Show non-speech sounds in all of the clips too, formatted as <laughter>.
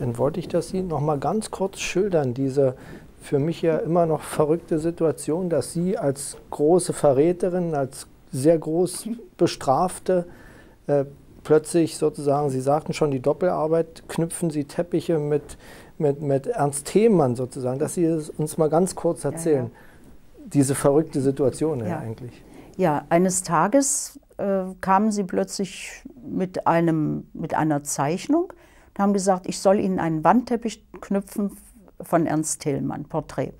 dann wollte ich, dass Sie noch mal ganz kurz schildern, diese für mich ja immer noch verrückte Situation, dass Sie als große Verräterin, als sehr groß Bestrafte äh, plötzlich sozusagen, Sie sagten schon die Doppelarbeit, knüpfen Sie Teppiche mit, mit, mit Ernst Themann sozusagen, dass Sie es uns mal ganz kurz erzählen. Ja, ja. Diese verrückte Situation ja. eigentlich. Ja, eines Tages äh, kamen Sie plötzlich mit, einem, mit einer Zeichnung, und haben gesagt, ich soll Ihnen einen Wandteppich knüpfen von Ernst Tillmann, Porträt.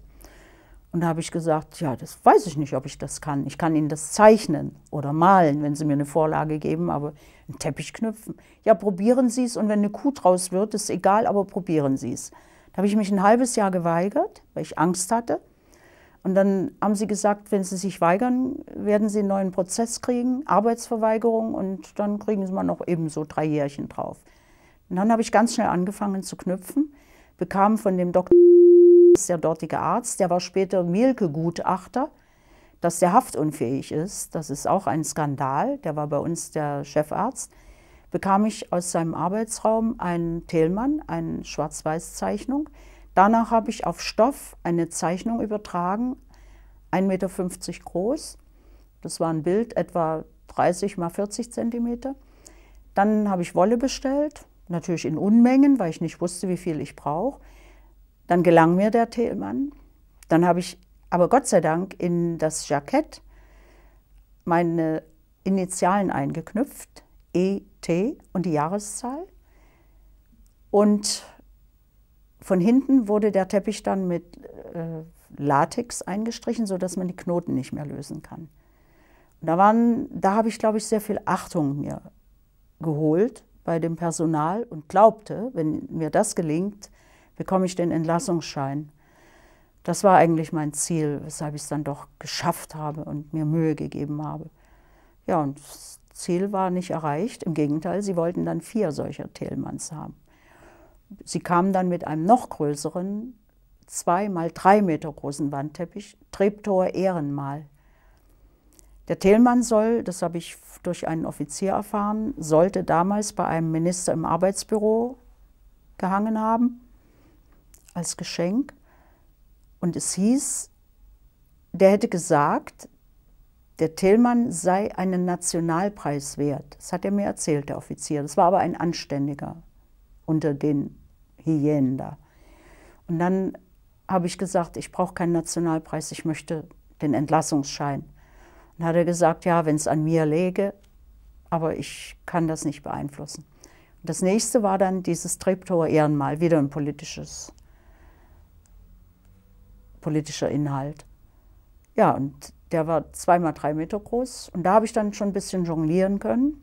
Und da habe ich gesagt, ja, das weiß ich nicht, ob ich das kann. Ich kann Ihnen das zeichnen oder malen, wenn Sie mir eine Vorlage geben, aber einen Teppich knüpfen. Ja, probieren Sie es und wenn eine Kuh draus wird, ist egal, aber probieren Sie es. Da habe ich mich ein halbes Jahr geweigert, weil ich Angst hatte. Und dann haben sie gesagt, wenn sie sich weigern, werden sie einen neuen Prozess kriegen, Arbeitsverweigerung und dann kriegen sie mal noch ebenso drei Jährchen drauf. Und dann habe ich ganz schnell angefangen zu knüpfen, bekam von dem Doktor, der dortige Arzt, der war später Mielke-Gutachter, dass der haftunfähig ist. Das ist auch ein Skandal. Der war bei uns der Chefarzt. Bekam ich aus seinem Arbeitsraum einen Tellmann, eine Schwarz-Weiß-Zeichnung. Danach habe ich auf Stoff eine Zeichnung übertragen, 1,50 Meter groß. Das war ein Bild etwa 30 mal 40 Zentimeter. Dann habe ich Wolle bestellt, natürlich in Unmengen, weil ich nicht wusste, wie viel ich brauche. Dann gelang mir der Tillmann. Dann habe ich aber Gott sei Dank in das Jackett meine Initialen eingeknüpft, ET und die Jahreszahl. Und von hinten wurde der Teppich dann mit äh, Latex eingestrichen, sodass man die Knoten nicht mehr lösen kann. Und da, waren, da habe ich, glaube ich, sehr viel Achtung mir geholt bei dem Personal und glaubte, wenn mir das gelingt, bekomme ich den Entlassungsschein. Das war eigentlich mein Ziel, weshalb ich es dann doch geschafft habe und mir Mühe gegeben habe. Ja, und das Ziel war nicht erreicht. Im Gegenteil, sie wollten dann vier solcher Thelmanns haben. Sie kamen dann mit einem noch größeren, zwei mal drei Meter großen Wandteppich, Treptower Ehrenmal. Der Thälmann soll, das habe ich durch einen Offizier erfahren, sollte damals bei einem Minister im Arbeitsbüro gehangen haben, als Geschenk. Und es hieß, der hätte gesagt, der Thälmann sei einen Nationalpreis wert. Das hat er mir erzählt, der Offizier. Das war aber ein Anständiger unter den Hyänen da. Und dann habe ich gesagt, ich brauche keinen Nationalpreis, ich möchte den Entlassungsschein. Dann hat er gesagt, ja, wenn es an mir läge, aber ich kann das nicht beeinflussen. Und das nächste war dann dieses Treptower Ehrenmal, wieder ein politisches, politischer Inhalt. Ja, und der war zweimal drei Meter groß und da habe ich dann schon ein bisschen jonglieren können.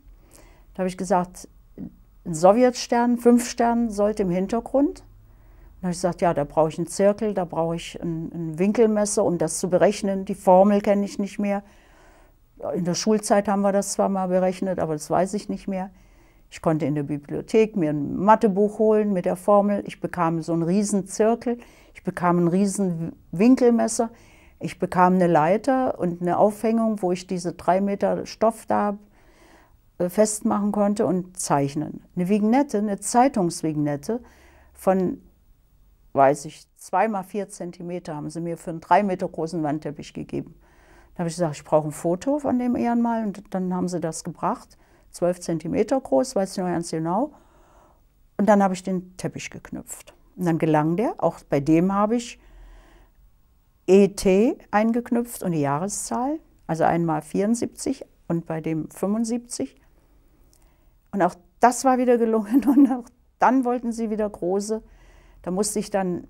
Da habe ich gesagt, ein Sowjetstern, fünf Stern sollte im Hintergrund. Und da habe ich gesagt, ja, da brauche ich einen Zirkel, da brauche ich ein, ein Winkelmesser, um das zu berechnen. Die Formel kenne ich nicht mehr. In der Schulzeit haben wir das zwar mal berechnet, aber das weiß ich nicht mehr. Ich konnte in der Bibliothek mir ein Mathebuch holen mit der Formel. Ich bekam so einen riesen Zirkel, ich bekam einen riesen Winkelmesser, ich bekam eine Leiter und eine Aufhängung, wo ich diese drei Meter Stoff da äh, festmachen konnte und zeichnen. Eine Vignette, eine Zeitungsvignette von, weiß ich, zwei mal vier Zentimeter haben sie mir für einen drei Meter großen Wandteppich gegeben. Da habe ich gesagt, ich brauche ein Foto von dem Ehrenmal. Und dann haben sie das gebracht, zwölf Zentimeter groß, weiß ich noch ganz genau. Und dann habe ich den Teppich geknüpft. Und dann gelang der. Auch bei dem habe ich ET eingeknüpft und die Jahreszahl. Also einmal 74 und bei dem 75. Und auch das war wieder gelungen. <laughs> Und auch dann wollten sie wieder große. Da musste ich dann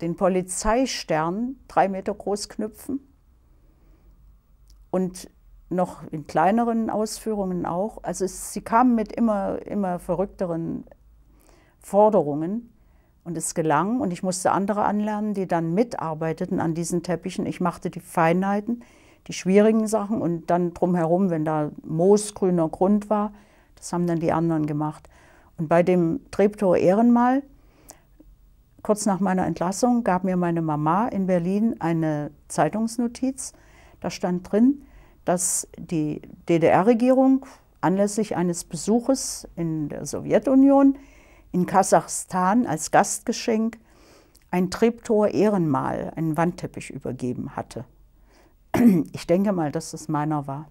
den Polizeistern drei Meter groß knüpfen und noch in kleineren Ausführungen auch. Also es, sie kamen mit immer, immer verrückteren Forderungen und es gelang und ich musste andere anlernen, die dann mitarbeiteten an diesen Teppichen. Ich machte die Feinheiten, die schwierigen Sachen und dann drumherum, wenn da moosgrüner Grund war, das haben dann die anderen gemacht. Und bei dem Treptower Ehrenmal, kurz nach meiner Entlassung, gab mir meine Mama in Berlin eine Zeitungsnotiz, da stand drin, dass die DDR-Regierung anlässlich eines Besuches in der Sowjetunion in Kasachstan als Gastgeschenk ein Treptower Ehrenmal, einen Wandteppich übergeben hatte. Ich denke mal, dass es meiner war.